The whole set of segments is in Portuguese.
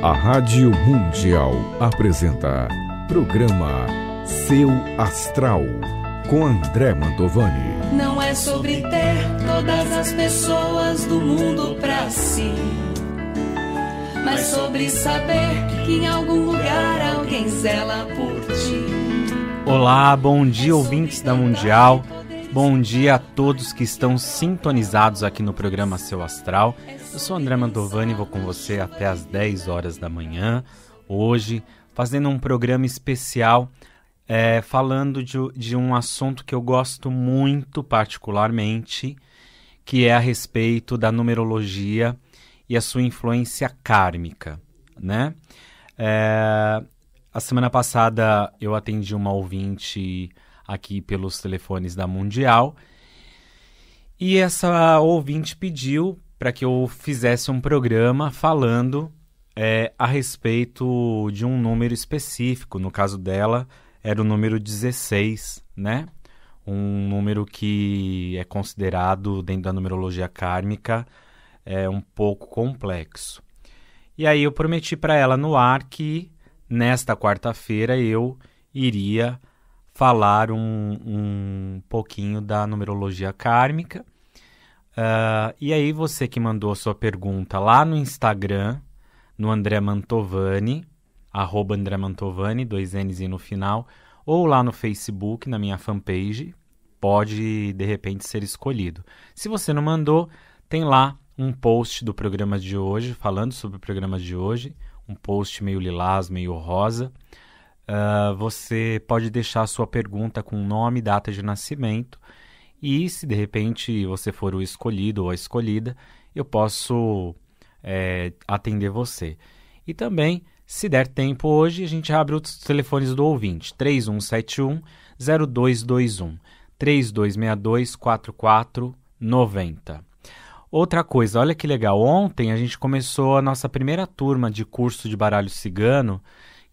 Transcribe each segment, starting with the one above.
A Rádio Mundial apresenta programa Seu Astral com André Mantovani. Não é sobre ter todas as pessoas do mundo para si, mas sobre saber que em algum lugar alguém zela por ti. Olá, bom dia ouvintes da Mundial. Bom dia a todos que estão sintonizados aqui no programa Seu Astral. Eu sou André Mantovani e vou com você até as 10 horas da manhã, hoje, fazendo um programa especial é, falando de, de um assunto que eu gosto muito particularmente, que é a respeito da numerologia e a sua influência kármica, né? É, a semana passada eu atendi uma ouvinte aqui pelos telefones da Mundial. E essa ouvinte pediu para que eu fizesse um programa falando é, a respeito de um número específico. No caso dela, era o número 16, né? Um número que é considerado, dentro da numerologia kármica, é um pouco complexo. E aí eu prometi para ela no ar que nesta quarta-feira eu iria falar um, um pouquinho da numerologia kármica. Uh, e aí, você que mandou sua pergunta lá no Instagram, no André Mantovani, arroba André Mantovani, dois N's no final, ou lá no Facebook, na minha fanpage, pode de repente ser escolhido. Se você não mandou, tem lá um post do programa de hoje, falando sobre o programa de hoje, um post meio lilás, meio rosa. Uh, você pode deixar sua pergunta com nome, data de nascimento e, se de repente você for o escolhido ou a escolhida, eu posso é, atender você. E também, se der tempo hoje, a gente abre os telefones do ouvinte: 3171 0221 3262 4490. Outra coisa, olha que legal. Ontem a gente começou a nossa primeira turma de curso de baralho cigano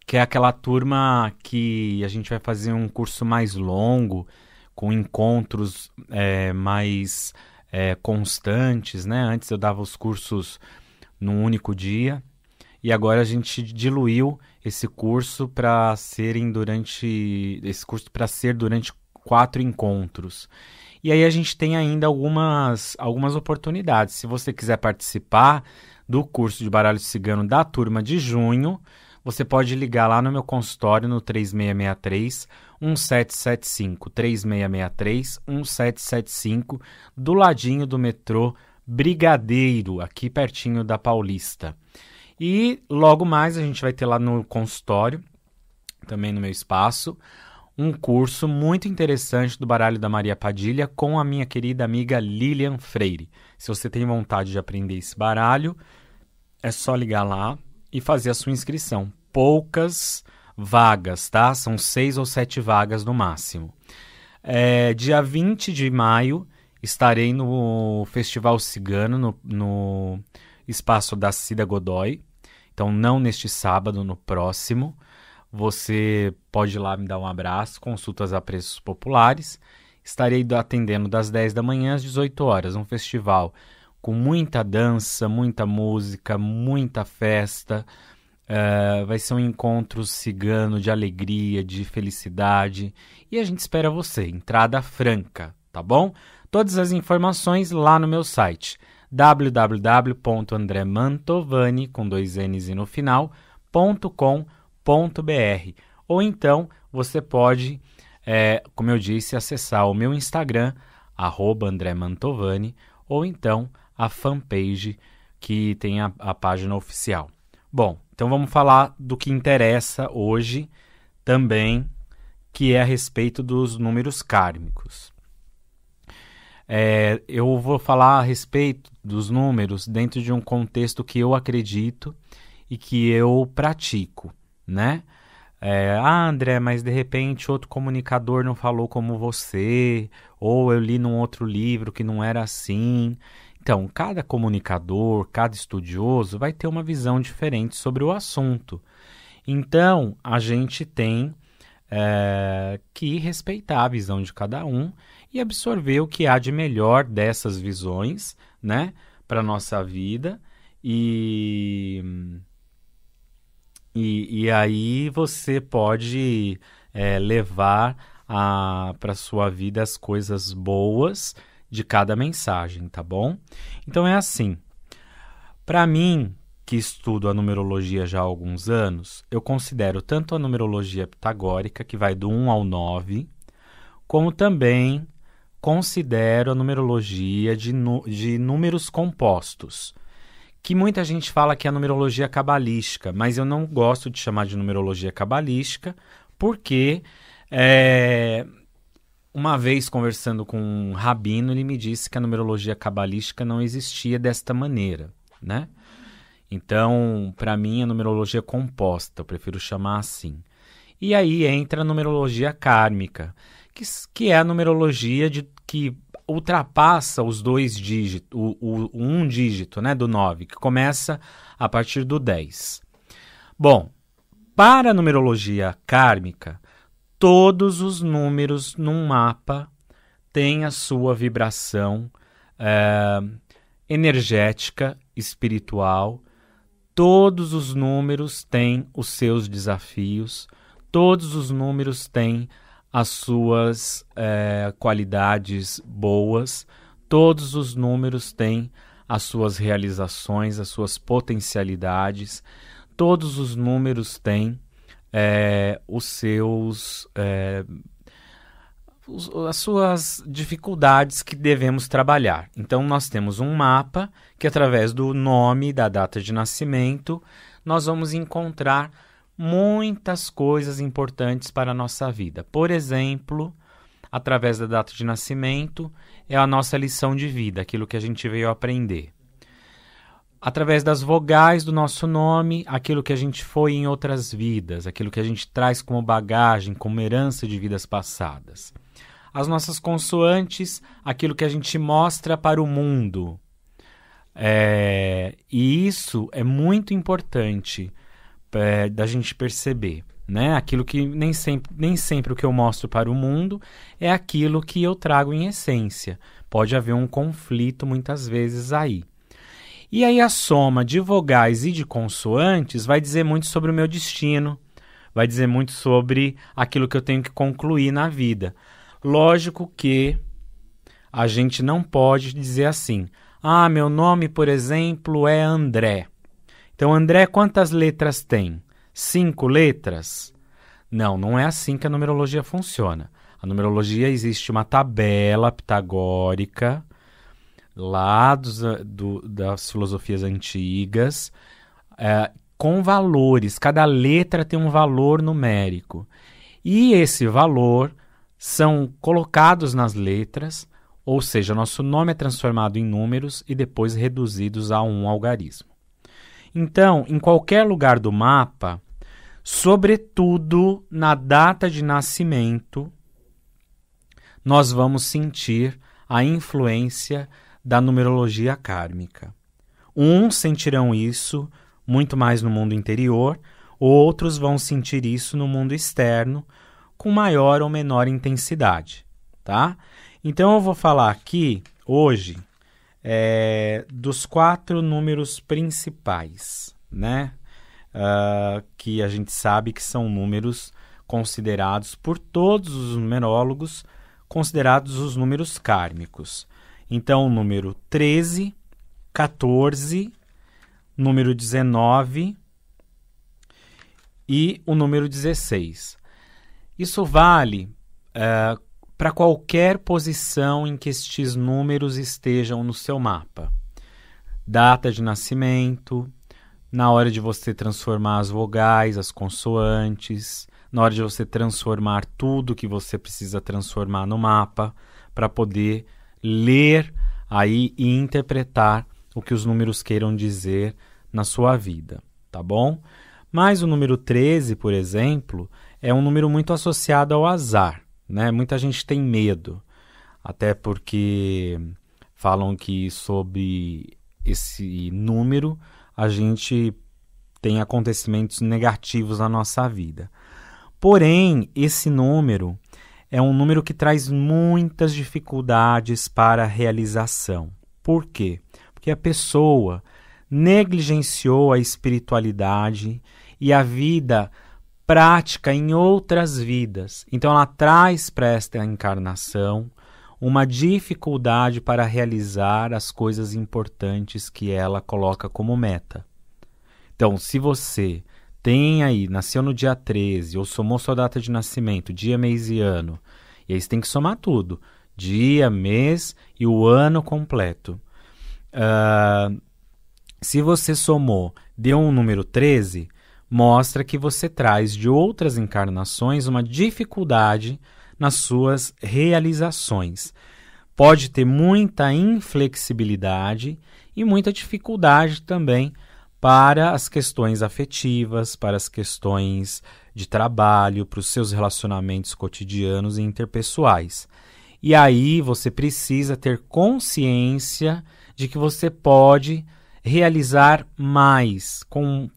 que é aquela turma que a gente vai fazer um curso mais longo, com encontros é, mais é, constantes, né? Antes eu dava os cursos num único dia e agora a gente diluiu esse curso para serem durante esse curso para ser durante quatro encontros. E aí a gente tem ainda algumas algumas oportunidades. Se você quiser participar do curso de baralho cigano da turma de junho, você pode ligar lá no meu consultório no 3663 1775, 3663 1775, do ladinho do metrô Brigadeiro, aqui pertinho da Paulista. E logo mais a gente vai ter lá no consultório, também no meu espaço, um curso muito interessante do baralho da Maria Padilha com a minha querida amiga Lilian Freire. Se você tem vontade de aprender esse baralho, é só ligar lá e fazer a sua inscrição. Poucas vagas, tá? São seis ou sete vagas no máximo. É, dia 20 de maio estarei no Festival Cigano, no, no espaço da Cida Godoy. Então, não neste sábado, no próximo. Você pode ir lá me dar um abraço, consultas a preços populares. Estarei atendendo das 10 da manhã às 18 horas, um festival com muita dança, muita música, muita festa. Uh, vai ser um encontro cigano de alegria, de felicidade. E a gente espera você, entrada franca, tá bom? Todas as informações lá no meu site www.andremantovani com dois n's no final, .com.br. Ou então você pode, é, como eu disse, acessar o meu Instagram, @andremantovani André Mantovani, ou então a fanpage que tem a, a página oficial. Bom, então vamos falar do que interessa hoje também, que é a respeito dos números kármicos. É, eu vou falar a respeito dos números dentro de um contexto que eu acredito e que eu pratico, né? É, ah, André, mas de repente outro comunicador não falou como você, ou eu li num outro livro que não era assim. Então, cada comunicador, cada estudioso vai ter uma visão diferente sobre o assunto. Então, a gente tem é, que respeitar a visão de cada um e absorver o que há de melhor dessas visões, né, para nossa vida e, e e, aí você pode é, levar para sua vida as coisas boas de cada mensagem, tá bom? Então é assim. Para mim, que estudo a numerologia já há alguns anos, eu considero tanto a numerologia pitagórica, que vai do 1 ao 9, como também considero a numerologia de, de números compostos, que muita gente fala que é a numerologia cabalística, mas eu não gosto de chamar de numerologia cabalística, porque é, uma vez conversando com um rabino, ele me disse que a numerologia cabalística não existia desta maneira, né? Então, para mim, a numerologia é composta, eu prefiro chamar assim. E aí entra a numerologia kármica, que, que é a numerologia de, que ultrapassa os dois dígitos, o, o, o um dígito né, do 9, que começa a partir do 10. Bom, para a numerologia kármica, todos os números num mapa têm a sua vibração é, energética, espiritual. Todos os números têm os seus desafios, todos os números têm as suas é, qualidades boas, todos os números têm as suas realizações, as suas potencialidades, todos os números têm é, os seus. É, os, as suas dificuldades que devemos trabalhar. Então, nós temos um mapa que, através do nome, da data de nascimento, nós vamos encontrar muitas coisas importantes para a nossa vida. Por exemplo, através da data de nascimento, é a nossa lição de vida, aquilo que a gente veio aprender através das vogais do nosso nome, aquilo que a gente foi em outras vidas, aquilo que a gente traz como bagagem, como herança de vidas passadas. As nossas consoantes, aquilo que a gente mostra para o mundo. É, e isso é muito importante é, da gente perceber. Né? Aquilo que nem sempre, nem sempre o que eu mostro para o mundo é aquilo que eu trago em essência. Pode haver um conflito muitas vezes aí. E aí a soma de vogais e de consoantes vai dizer muito sobre o meu destino, vai dizer muito sobre aquilo que eu tenho que concluir na vida. Lógico que a gente não pode dizer assim: "Ah, meu nome, por exemplo, é André". Então, André, quantas letras tem? Cinco letras? Não, não é assim que a numerologia funciona. A numerologia existe uma tabela pitagórica lá dos, eh, do, das filosofias antigas, é, com valores. Cada letra tem um valor numérico. E esse valor são colocados nas letras, ou seja, nosso nome é transformado em números e depois reduzidos a um algarismo. Então, em qualquer lugar do mapa, sobretudo na data de nascimento, nós vamos sentir a influência da numerologia kármica. Uns sentirão isso muito mais no mundo interior, outros vão sentir isso no mundo externo com maior ou menor intensidade, tá? Então eu vou falar aqui hoje é, dos quatro números principais, né? Uh, que a gente sabe que são números considerados por todos os numerólogos considerados os números kármicos. Então, número 13, 14, número 19 e o número 16. Isso vale uh, eh, para qualquer posição em que estes números estejam no seu mapa. Data de nascimento, na hora de você transformar as vogais, as consoantes, na hora de você transformar tudo que você precisa transformar no mapa para poder ler aí e interpretar o que os números queiram dizer na sua vida, tá bom? Mas o número 13, por exemplo, é um número muito associado ao azar, né? Muita gente tem medo, até porque falam que sobre esse número a gente tem acontecimentos negativos na nossa vida. Porém, esse número é um número que traz muitas dificuldades para a realização. Por quê? Porque a pessoa negligenciou a espiritualidade e a vida prática em outras vidas. Então ela traz para esta encarnação uma dificuldade para realizar as coisas importantes que ela coloca como meta. Então, se você tem aí, nasceu no dia 13, ou somou sua data de nascimento, dia, mês e ano. E aí você tem que somar tudo: dia, mês e o ano completo. Uh, se você somou, deu um número 13, mostra que você traz de outras encarnações uma dificuldade nas suas realizações. Pode ter muita inflexibilidade e muita dificuldade também para as questões afetivas, para as questões de trabalho, para os seus relacionamentos cotidianos e interpessoais. E aí você precisa ter consciência de que você pode realizar mais com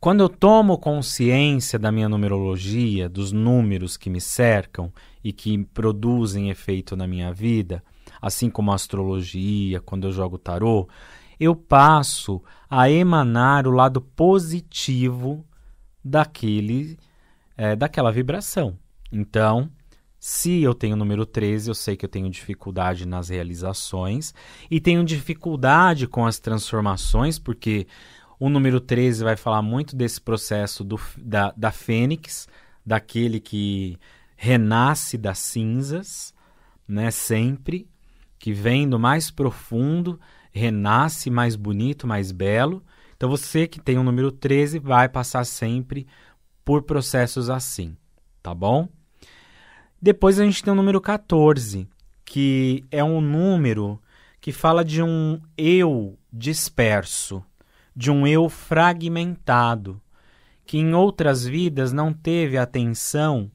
quando eu tomo consciência da minha numerologia, dos números que me cercam e que produzem efeito na minha vida, assim como a astrologia, quando eu jogo tarô, eu passo a emanar o lado positivo daquele, é, daquela vibração. Então, se eu tenho o número 13, eu sei que eu tenho dificuldade nas realizações e tenho dificuldade com as transformações, porque o número 13 vai falar muito desse processo do, da, da fênix, daquele que renasce das cinzas, né? Sempre, que vem do mais profundo renasce mais bonito, mais belo. Então você que tem o número 13 vai passar sempre por processos assim, tá bom? Depois a gente tem o número 14, que é um número que fala de um eu disperso, de um eu fragmentado, que em outras vidas não teve atenção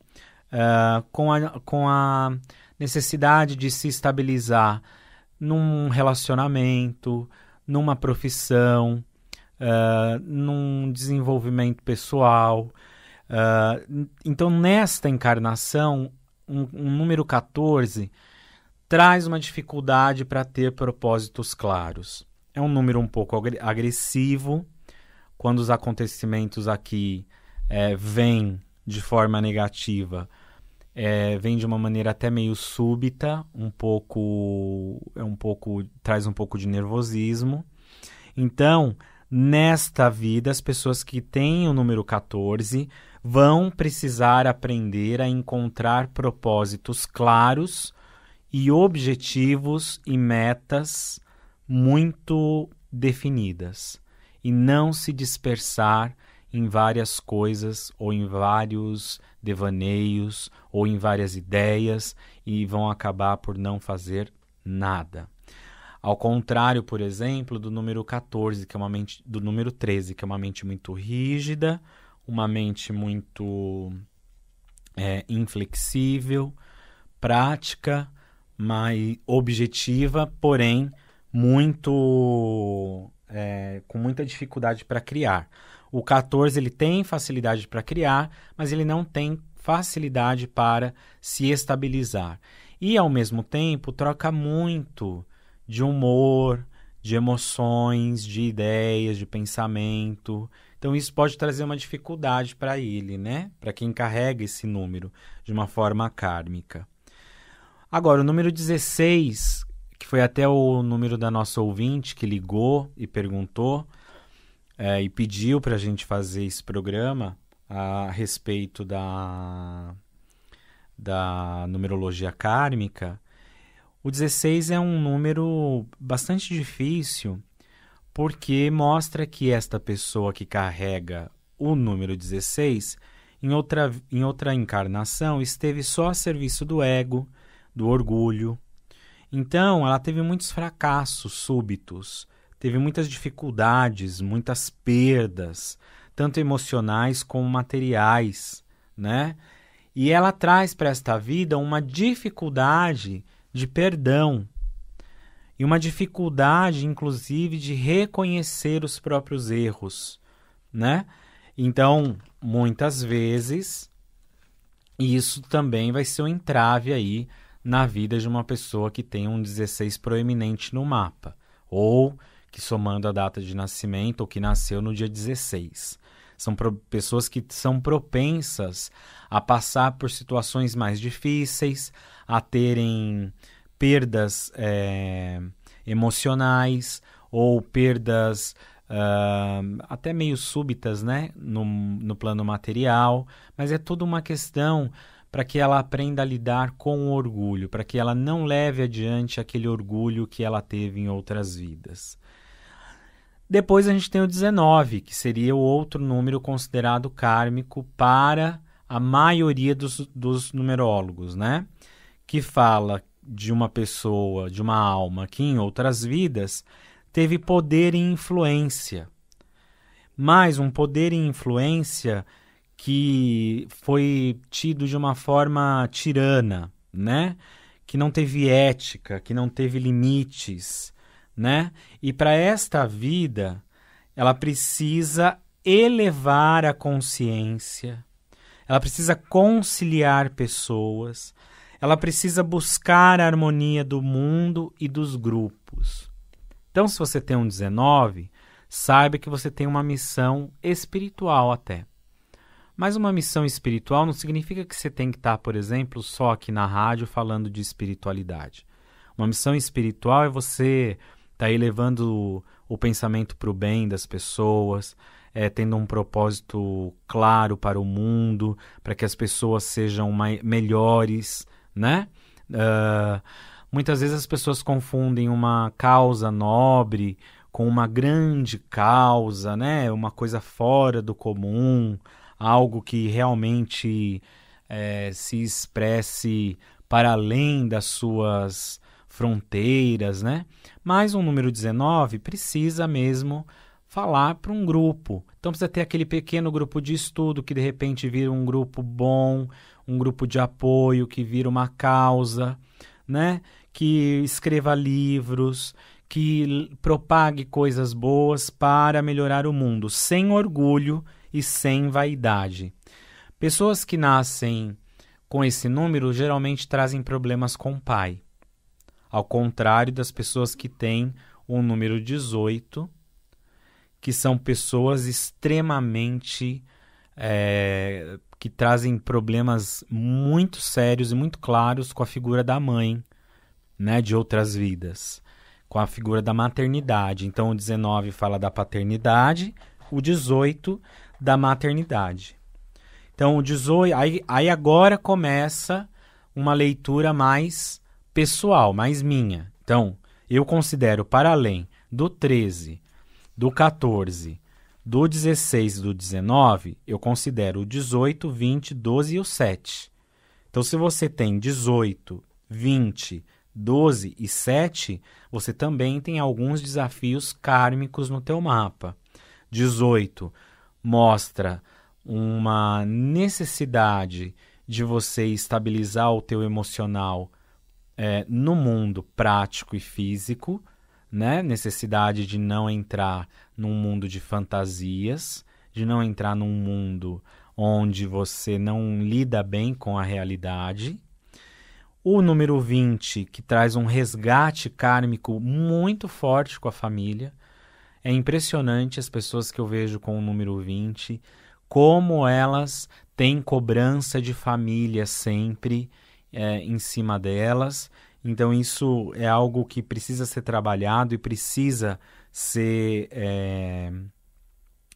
uh, com, a, com a necessidade de se estabilizar, num relacionamento, numa profissão, uh, num desenvolvimento pessoal. Uh, então, nesta encarnação, um, um número 14 traz uma dificuldade para ter propósitos claros. É um número um pouco agressivo, quando os acontecimentos aqui é, vêm de forma negativa é, vem de uma maneira até meio súbita, um pouco, é um pouco, traz um pouco de nervosismo. Então, nesta vida, as pessoas que têm o número 14 vão precisar aprender a encontrar propósitos claros e objetivos e metas muito definidas e não se dispersar em várias coisas ou em vários devaneios ou em várias ideias e vão acabar por não fazer nada. Ao contrário, por exemplo, do número 14, que é uma mente do número 13, que é uma mente muito rígida, uma mente muito é, inflexível, prática, mas objetiva, porém muito é, com muita dificuldade para criar. O 14 ele tem facilidade para criar, mas ele não tem facilidade para se estabilizar. E ao mesmo tempo troca muito de humor, de emoções, de ideias, de pensamento. Então isso pode trazer uma dificuldade para ele, né? Para quem carrega esse número de uma forma kármica. Agora, o número 16, que foi até o número da nossa ouvinte que ligou e perguntou, é, e pediu para a gente fazer esse programa a respeito da, da numerologia kármica, o 16 é um número bastante difícil porque mostra que esta pessoa que carrega o número 16 em outra, em outra encarnação esteve só a serviço do ego, do orgulho. Então, ela teve muitos fracassos súbitos teve muitas dificuldades, muitas perdas, tanto emocionais como materiais, né? E ela traz para esta vida uma dificuldade de perdão e uma dificuldade, inclusive, de reconhecer os próprios erros, né? Então, muitas vezes, isso também vai ser um entrave aí na vida de uma pessoa que tem um 16 proeminente no mapa, ou que somando a data de nascimento ou que nasceu no dia 16. São pessoas que são propensas a passar por situações mais difíceis, a terem perdas é, emocionais ou perdas Uh, até meio súbitas né, no, no plano material, mas é toda uma questão para que ela aprenda a lidar com o orgulho, para que ela não leve adiante aquele orgulho que ela teve em outras vidas. Depois a gente tem o 19, que seria o outro número considerado kármico para a maioria dos, dos numerólogos, né? Que fala de uma pessoa, de uma alma que em outras vidas teve poder e influência. Mas um poder e influência que foi tido de uma forma tirana, né? Que não teve ética, que não teve limites, né? E para esta vida, ela precisa elevar a consciência, ela precisa conciliar pessoas, ela precisa buscar a harmonia do mundo e dos grupos. Então, se você tem um 19, saiba que você tem uma missão espiritual até. Mas uma missão espiritual não significa que você tem que estar, tá, por exemplo, só aqui na rádio falando de espiritualidade. Uma missão espiritual é você Está elevando o, o pensamento para o bem das pessoas, é, tendo um propósito claro para o mundo, para que as pessoas sejam mais, melhores, né? Uh, muitas vezes as pessoas confundem uma causa nobre com uma grande causa, né? Uma coisa fora do comum, algo que realmente é, se expresse para além das suas fronteiras, né? Mas o número 19 precisa mesmo falar para um grupo. Então precisa ter aquele pequeno grupo de estudo que de repente vira um grupo bom, um grupo de apoio que vira uma causa, né? Que escreva livros, que propague coisas boas para melhorar o mundo, sem orgulho e sem vaidade. Pessoas que nascem com esse número geralmente trazem problemas com o pai. Ao contrário das pessoas que têm o número 18, que são pessoas extremamente. É, que trazem problemas muito sérios e muito claros com a figura da mãe, né, de outras vidas, com a figura da maternidade. Então o 19 fala da paternidade, o 18 da maternidade. Então o 18, aí, aí agora começa uma leitura mais pessoal, mais minha. Então, eu considero para além do 13, do 14, do 16 e do 19, eu considero o 18, 20, 12 e o 7. Então, se você tem 18, 20, 12 e 7, você também tem alguns desafios kármicos no teu mapa. 18 mostra uma necessidade de você estabilizar o teu emocional é, no mundo prático e físico, né? Necessidade de não entrar num mundo de fantasias, de não entrar num mundo onde você não lida bem com a realidade. O número 20, que traz um resgate kármico muito forte com a família. É impressionante as pessoas que eu vejo com o número 20, como elas têm cobrança de família sempre é, em cima delas. Então, isso é algo que precisa ser trabalhado e precisa ser é,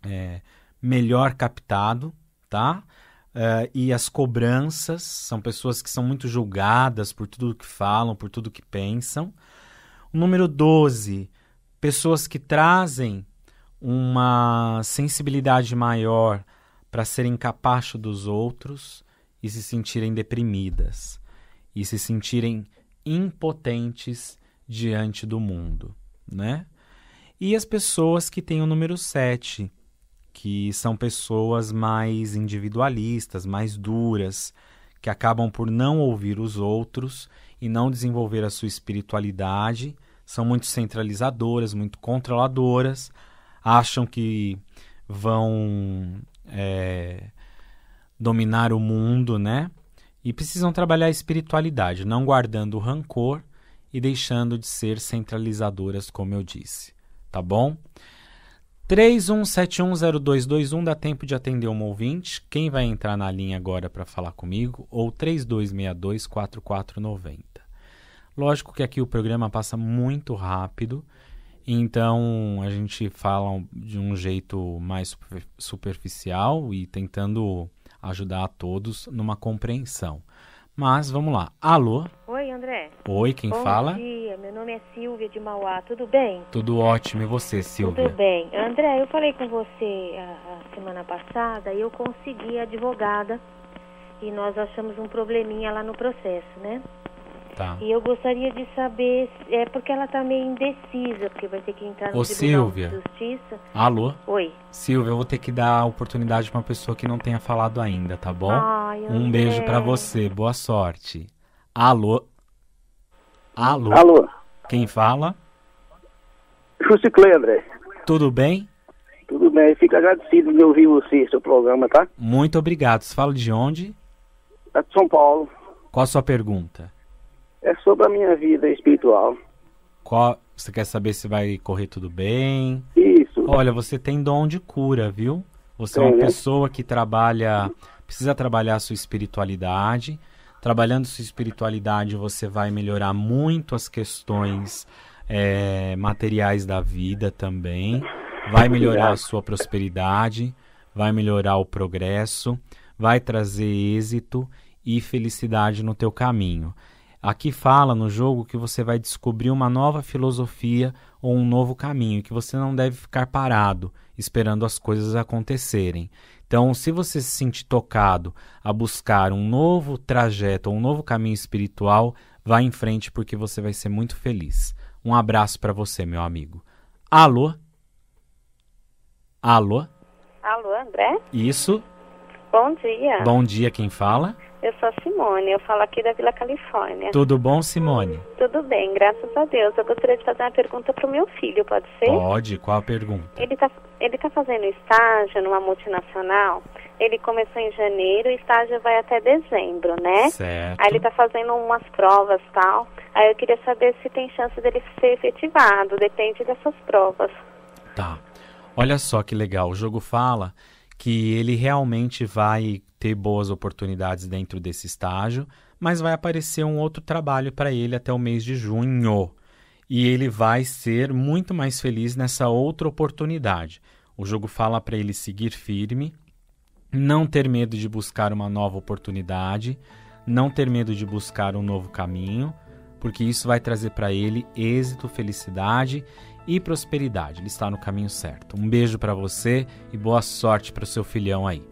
é, melhor captado, tá? Uh, e as cobranças são pessoas que são muito julgadas por tudo que falam, por tudo que pensam. O número 12, pessoas que trazem uma sensibilidade maior para serem capazes dos outros e se sentirem deprimidas e se sentirem impotentes diante do mundo, né? E as pessoas que têm o número 7, que são pessoas mais individualistas, mais duras, que acabam por não ouvir os outros e não desenvolver a sua espiritualidade, são muito centralizadoras, muito controladoras, acham que vão é, dominar o mundo, né? E precisam trabalhar a espiritualidade, não guardando rancor e deixando de ser centralizadoras, como eu disse. Tá bom? 31710221 dá tempo de atender um ouvinte. Quem vai entrar na linha agora para falar comigo? Ou 32624490. Lógico que aqui o programa passa muito rápido, então a gente fala de um jeito mais superficial e tentando ajudar a todos numa compreensão. Mas vamos lá. Alô? Oi, André. Oi, quem Bom fala? Bom dia, meu nome é Silvia de Mauá, tudo bem? Tudo ótimo, e você, Silvia? Tudo bem. André, eu falei com você a, ah, a semana passada e eu consegui a advogada e nós achamos um probleminha lá no processo, né? Tá. E eu gostaria de saber, é porque ela está meio indecisa, porque vai ter que entrar no Ô, Tribunal Silvia. de Justiça. Alô? Oi. Silvia, eu vou ter que dar a oportunidade para uma pessoa que não tenha falado ainda, tá bom? um beijo para você, boa sorte. Alô? Alô? Alô? Quem fala? Jussi Cleandre. Tudo bem? Tudo bem, fico agradecido de ouvir você, seu programa, tá? Muito obrigado. Você fala de onde? É de São Paulo. Qual a sua pergunta? É sobre a minha vida espiritual. Qual, você quer saber se vai correr tudo bem? Isso. Olha, você tem dom de cura, viu? Você é uma é. pessoa que trabalha, precisa trabalhar a sua espiritualidade. Trabalhando sua espiritualidade, você vai melhorar muito as questões é, materiais da vida também. Vai melhorar a sua prosperidade, vai melhorar o progresso, vai trazer êxito e felicidade no teu caminho. Aqui fala no jogo que você vai descobrir uma nova filosofia ou um novo caminho, que você não deve ficar parado esperando as coisas acontecerem. Então, se você se sentir tocado a buscar um novo trajeto, um novo caminho espiritual, vá em frente porque você vai ser muito feliz. Um abraço para você, meu amigo. Alô? Alô? Alô, André? Isso. Bom dia. Bom dia, quem fala? Eu sou a Simone, eu falo aqui da Vila Califórnia. Tudo bom, Simone? Tudo bem, graças a Deus. Eu gostaria de fazer uma pergunta para o meu filho, pode ser? Pode, qual a pergunta? Ele está ele tá fazendo estágio numa multinacional. Ele começou em janeiro, o estágio vai até dezembro, né? Certo. Aí ele está fazendo umas provas tal. Aí eu queria saber se tem chance dele ser efetivado, depende dessas provas. Tá. Olha só que legal, o jogo fala que ele realmente vai ter boas oportunidades dentro desse estágio, mas vai aparecer um outro trabalho para ele até o mês de junho. E ele vai ser muito mais feliz nessa outra oportunidade. O jogo fala para ele seguir firme, não ter medo de buscar uma nova oportunidade, não ter medo de buscar um novo caminho, porque isso vai trazer para ele êxito, felicidade e prosperidade. Ele está no caminho certo. Um beijo para você e boa sorte para o seu filhão aí.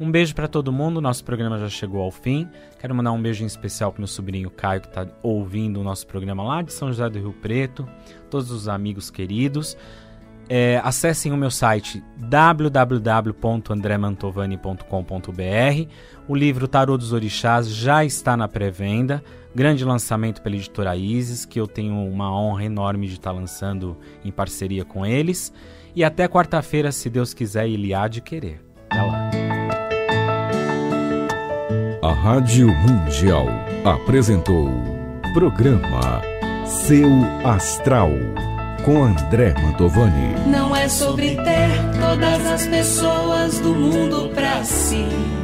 Um beijo para todo mundo. Nosso programa já chegou ao fim. Quero mandar um beijo em especial pro meu sobrinho Caio que está ouvindo o nosso programa lá de São José do Rio Preto. Todos os amigos queridos. É, acessem o meu site www.andremantovani.com.br. O livro Tarô dos Orixás já está na pré-venda. Grande lançamento pela editora Isis, que eu tenho uma honra enorme de estar tá lançando em parceria com eles. E até quarta-feira, se Deus quiser e lhe há de querer. Até lá. A Rádio Mundial apresentou programa Seu Astral com André Mantovani. Não é sobre ter todas as pessoas do mundo para si